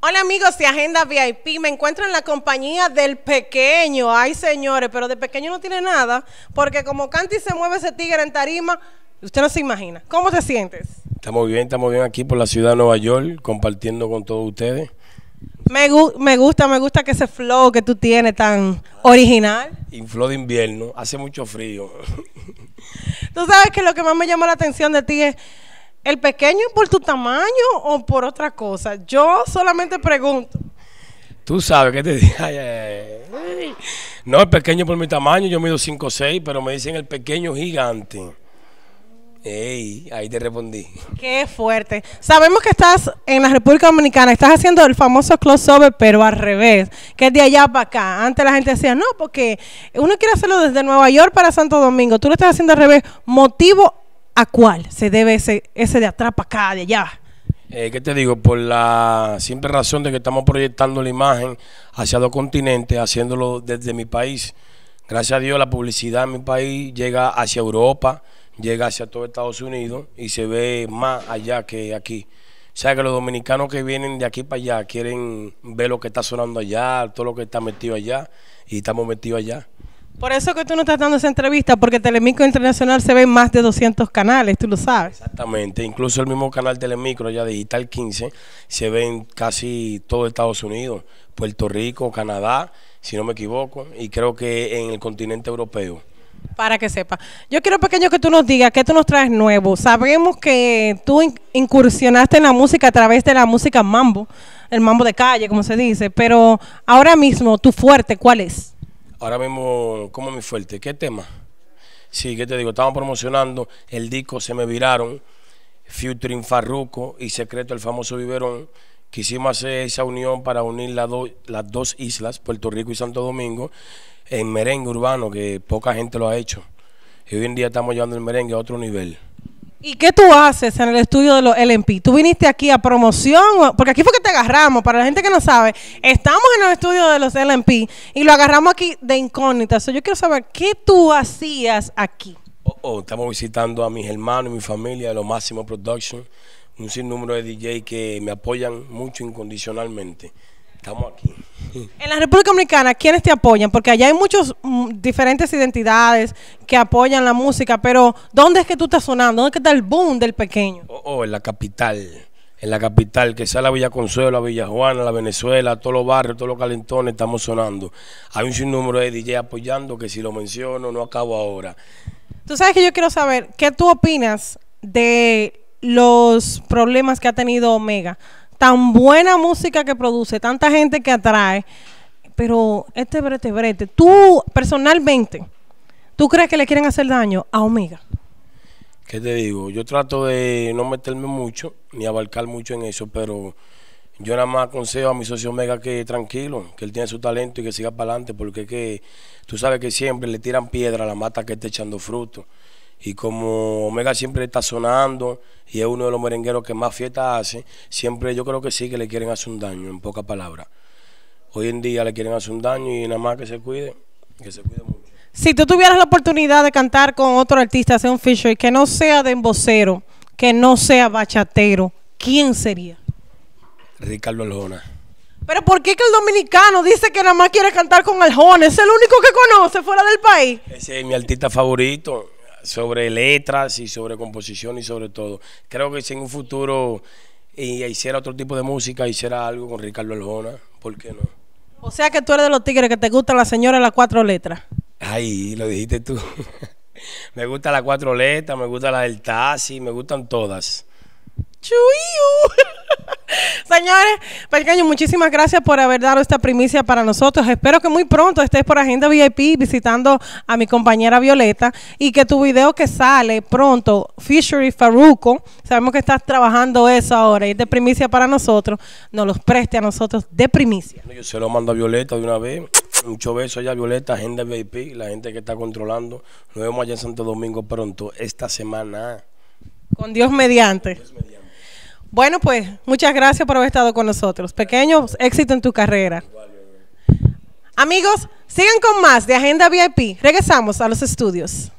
Hola amigos de Agenda VIP, me encuentro en la compañía del pequeño, ay señores, pero de pequeño no tiene nada, porque como canti se mueve ese tigre en tarima, usted no se imagina. ¿Cómo te sientes? Estamos bien, estamos bien aquí por la ciudad de Nueva York, compartiendo con todos ustedes. Me, me gusta, me gusta que ese flow que tú tienes tan original. Un flow de invierno, hace mucho frío. tú sabes que lo que más me llamó la atención de ti es ¿El pequeño por tu tamaño o por otra cosa? Yo solamente pregunto. Tú sabes que te dije. No, el pequeño por mi tamaño, yo mido 5 o 6, pero me dicen el pequeño gigante. Ey, ahí te respondí. Qué fuerte. Sabemos que estás en la República Dominicana, estás haciendo el famoso close-over, pero al revés, que es de allá para acá. Antes la gente decía, no, porque uno quiere hacerlo desde Nueva York para Santo Domingo. Tú lo estás haciendo al revés. Motivo a cuál se debe ese, de atrapa para acá, de allá. Eh, ¿Qué te digo? Por la simple razón de que estamos proyectando la imagen hacia dos continentes, haciéndolo desde mi país. Gracias a Dios la publicidad en mi país llega hacia Europa, llega hacia todo Estados Unidos y se ve más allá que aquí. O sea que los dominicanos que vienen de aquí para allá quieren ver lo que está sonando allá, todo lo que está metido allá y estamos metidos allá. Por eso que tú no estás dando esa entrevista, porque Telemicro Internacional se ve en más de 200 canales, tú lo sabes. Exactamente, incluso el mismo canal Telemicro, ya Digital 15, se ve en casi todo Estados Unidos, Puerto Rico, Canadá, si no me equivoco, y creo que en el continente europeo. Para que sepa. Yo quiero pequeño que tú nos digas qué tú nos traes nuevo. Sabemos que tú incursionaste en la música a través de la música mambo, el mambo de calle, como se dice, pero ahora mismo tu fuerte, ¿cuál es? ahora mismo como mi fuerte. ¿Qué tema? Sí, ¿qué te digo? Estamos promocionando el disco Se Me Viraron, Futuring Farruco y Secreto el famoso viverón. Quisimos hacer esa unión para unir las, las dos islas, Puerto Rico y Santo Domingo, en merengue urbano, que poca gente lo ha hecho. Y hoy en día estamos llevando el merengue a otro nivel. ¿Y qué tú haces en el estudio de los LMP? ¿Tú viniste aquí a promoción? Porque aquí fue que te agarramos, para la gente que no sabe. Estamos en el estudio de los LMP y lo agarramos aquí de incógnita. yo quiero saber, ¿qué tú hacías aquí? Oh, oh, estamos visitando a mis hermanos y mi familia de Lo Máximo Production, un sinnúmero de DJ que me apoyan mucho incondicionalmente. Estamos aquí. En la República Dominicana, ¿quiénes te apoyan? Porque allá hay muchas mm, diferentes identidades que apoyan la música, pero ¿dónde es que tú estás sonando? ¿Dónde está el boom del pequeño? Oh, oh, en la capital. En la capital, que sea la Villa Consuelo, la Villa Juana, la Venezuela, todos los barrios, todos los calentones, estamos sonando. Hay un sinnúmero de DJ apoyando que si lo menciono no acabo ahora. Tú sabes que yo quiero saber, ¿qué tú opinas de los problemas que ha tenido Omega? tan buena música que produce, tanta gente que atrae, pero este brete, brete, tú personalmente, ¿tú crees que le quieren hacer daño a Omega? ¿Qué te digo? Yo trato de no meterme mucho, ni abarcar mucho en eso, pero yo nada más aconsejo a mi socio Omega que tranquilo, que él tiene su talento y que siga para adelante, porque que, tú sabes que siempre le tiran piedra a la mata que está echando fruto. Y como Omega siempre está sonando y es uno de los merengueros que más fiestas hace, siempre yo creo que sí que le quieren hacer un daño, en pocas palabras. Hoy en día le quieren hacer un daño y nada más que se cuide, que se cuide mucho. Si tú tuvieras la oportunidad de cantar con otro artista, hacer un feature, que no sea de embocero, que no sea bachatero, ¿quién sería? Ricardo Aljona. Pero ¿por qué que el dominicano dice que nada más quiere cantar con Aljona? Es el único que conoce fuera del país. Ese es mi artista favorito sobre letras y sobre composición y sobre todo. Creo que si en un futuro y hiciera otro tipo de música, hiciera algo con Ricardo Aljona, ¿por qué no? O sea que tú eres de los tigres que te gustan la señora las cuatro letras. Ay, lo dijiste tú. me gusta las cuatro letras, me gusta la del taxi, me gustan todas. Chuyu. Señores, pequeño, muchísimas gracias por haber dado esta primicia para nosotros. Espero que muy pronto estés por Agenda VIP visitando a mi compañera Violeta y que tu video que sale pronto, Fishery Faruco, sabemos que estás trabajando eso ahora y es de primicia para nosotros, nos los preste a nosotros de primicia. Yo se lo mando a Violeta de una vez. Muchos besos allá, Violeta, Agenda VIP, la gente que está controlando. Nos vemos allá en Santo Domingo pronto, esta semana. Con Dios mediante. Con Dios mediante. Bueno, pues muchas gracias por haber estado con nosotros. Pequeño, éxito en tu carrera. Amigos, sigan con más de Agenda VIP. Regresamos a los estudios.